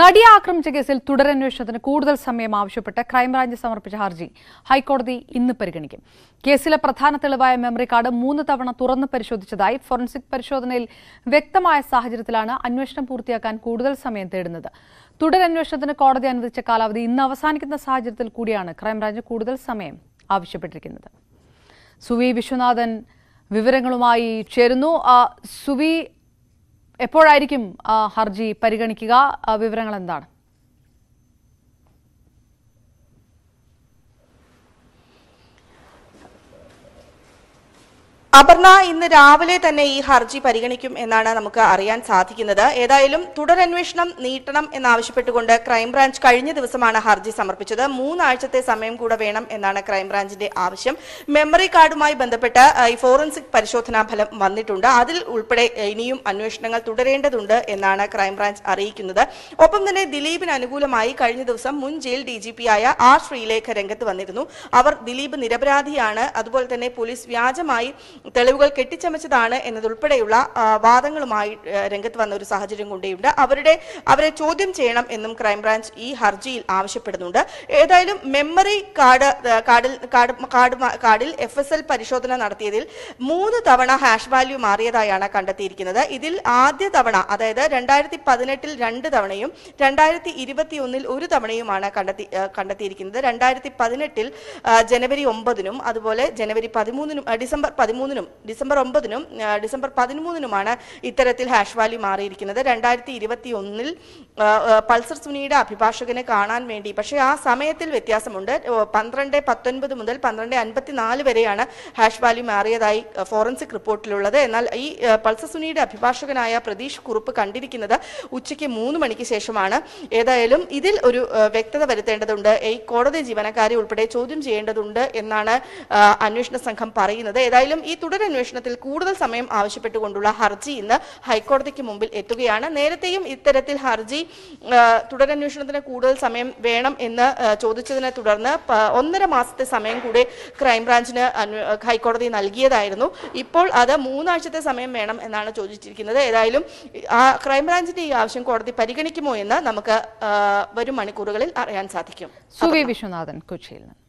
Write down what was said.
നടിയെ ആക്രമിച്ച കേസിൽ തുടരന്വേഷണത്തിന് കൂടുതൽ സമയം ആവശ്യപ്പെട്ട് ക്രൈംബ്രാഞ്ച് സമർപ്പിച്ച ഹർജി ഹൈക്കോടതി ഇന്ന് പരിഗണിക്കും കേസിലെ പ്രധാന തെളിവായ മെമ്മറി കാർഡ് മൂന്ന് തവണ തുറന്ന് പരിശോധിച്ചതായി ഫോറൻസിക് പരിശോധനയിൽ വ്യക്തമായ സാഹചര്യത്തിലാണ് അന്വേഷണം പൂർത്തിയാക്കാൻ കൂടുതൽ സമയം തേടുന്നത് തുടരന്വേഷണത്തിന് കോടതി അനുവദിച്ച കാലാവധി ഇന്ന് അവസാനിക്കുന്ന സാഹചര്യത്തിൽ കൂടിയാണ് ക്രൈംബ്രാഞ്ച് കൂടുതൽ സമയം ആവശ്യപ്പെട്ടിരിക്കുന്നത് സുവി വിശ്വനാഥൻ വിവരങ്ങളുമായി ചേരുന്നു സുവി എപ്പോഴായിരിക്കും ഹർജി പരിഗണിക്കുക വിവരങ്ങൾ എന്താണ് അപർണ ഇന്ന് രാവിലെ തന്നെ ഈ ഹർജി പരിഗണിക്കും എന്നാണ് നമുക്ക് അറിയാൻ സാധിക്കുന്നത് ഏതായാലും തുടരന്വേഷണം നീട്ടണം എന്നാവശ്യപ്പെട്ടുകൊണ്ട് ക്രൈംബ്രാഞ്ച് കഴിഞ്ഞ ദിവസമാണ് ഹർജി സമർപ്പിച്ചത് മൂന്നാഴ്ചത്തെ സമയം കൂടെ വേണം എന്നാണ് ക്രൈംബ്രാഞ്ചിന്റെ ആവശ്യം മെമ്മറി കാർഡുമായി ബന്ധപ്പെട്ട് ഈ ഫോറൻസിക് പരിശോധനാ ഫലം വന്നിട്ടുണ്ട് അതിൽ ഉൾപ്പെടെ ഇനിയും അന്വേഷണങ്ങൾ തുടരേണ്ടതുണ്ട് എന്നാണ് ക്രൈംബ്രാഞ്ച് അറിയിക്കുന്നത് ഒപ്പം തന്നെ ദിലീപിന് അനുകൂലമായി കഴിഞ്ഞ ദിവസം മുൻ ജയിൽ ഡി ജി പി ആയ ആർ ശ്രീലേഖ രംഗത്ത് വന്നിരുന്നു അവർ ദിലീപ് നിരപരാധിയാണ് അതുപോലെ തന്നെ പോലീസ് വ്യാജമായി തെളിവുകൾ കെട്ടിച്ചമച്ചതാണ് എന്നതുൾപ്പെടെയുള്ള വാദങ്ങളുമായി രംഗത്ത് വന്ന ഒരു സാഹചര്യം കൂടിയുണ്ട് അവരുടെ അവരെ ചോദ്യം ചെയ്യണം എന്നും ക്രൈംബ്രാഞ്ച് ഈ ഹർജിയിൽ ആവശ്യപ്പെടുന്നുണ്ട് ഏതായാലും മെമ്മറി കാർഡ് കാർഡിൽ കാർഡ് കാർഡിൽ എഫ് എസ് എൽ പരിശോധന നടത്തിയതിൽ മൂന്ന് തവണ ഹാഷ് വാല്യൂ മാറിയതായാണ് കണ്ടെത്തിയിരിക്കുന്നത് ഇതിൽ ആദ്യ തവണ അതായത് രണ്ടായിരത്തി പതിനെട്ടിൽ രണ്ട് തവണയും രണ്ടായിരത്തി ഇരുപത്തി ഒന്നിൽ ഒരു തവണയുമാണ് കണ്ടെത്തി കണ്ടെത്തിയിരിക്കുന്നത് രണ്ടായിരത്തി പതിനെട്ടിൽ ജനുവരി ഒമ്പതിനും അതുപോലെ ജനുവരി പതിമൂന്നിനും ഡിസംബർ പതിമൂന്ന് പതിമൂന്നിനും ഡിസംബർ ഒമ്പതിനും ഡിസംബർ പതിമൂന്നിനുമാണ് ഇത്തരത്തിൽ ഹാഷ് വാലി മാറിയിരിക്കുന്നത് രണ്ടായിരത്തി ഇരുപത്തി ഒന്നിൽ പൾസർ സുനിയുടെ അഭിഭാഷകനെ കാണാൻ വേണ്ടി പക്ഷേ ആ സമയത്തിൽ വ്യത്യാസമുണ്ട് പന്ത്രണ്ട് പത്തൊൻപത് മുതൽ പന്ത്രണ്ട് അൻപത്തിനാല് വരെയാണ് ഹാഷ് വാലി മാറിയതായി ഫോറൻസിക് റിപ്പോർട്ടിലുള്ളത് എന്നാൽ ഈ പൾസർ സുനിയുടെ അഭിഭാഷകനായ പ്രതീഷ് കുറുപ്പ് കണ്ടിരിക്കുന്നത് ഉച്ചയ്ക്ക് മൂന്ന് മണിക്ക് ശേഷമാണ് ഏതായാലും ഇതിൽ ഒരു വ്യക്തത വരുത്തേണ്ടതുണ്ട് ഈ കോടതി ജീവനക്കാരെ ഉൾപ്പെടെ ചോദ്യം ചെയ്യേണ്ടതുണ്ട് എന്നാണ് അന്വേഷണ സംഘം പറയുന്നത് ഏതായാലും ഈ തുടരന്വേഷണത്തിൽ കൂടുതൽ സമയം ആവശ്യപ്പെട്ടുകൊണ്ടുള്ള ഹർജി ഇന്ന് ഹൈക്കോടതിക്ക് മുമ്പിൽ എത്തുകയാണ് നേരത്തെയും ഇത്തരത്തിൽ ഹർജി തുടരന്വേഷണത്തിന് കൂടുതൽ സമയം വേണം എന്ന് ചോദിച്ചതിനെ തുടർന്ന് ഒന്നര മാസത്തെ സമയം കൂടി ക്രൈംബ്രാഞ്ചിന് ഹൈക്കോടതി നൽകിയതായിരുന്നു ഇപ്പോൾ അത് മൂന്നാഴ്ചത്തെ സമയം വേണം എന്നാണ് ചോദിച്ചിരിക്കുന്നത് ഏതായാലും ആ ക്രൈംബ്രാഞ്ചിന്റെ ഈ ആവശ്യം കോടതി പരിഗണിക്കുമോ എന്ന് നമുക്ക് വരും മണിക്കൂറുകളിൽ അറിയാൻ സാധിക്കും സുവി വിശ്വനാഥൻ കൊച്ചിയിൽ നിന്ന്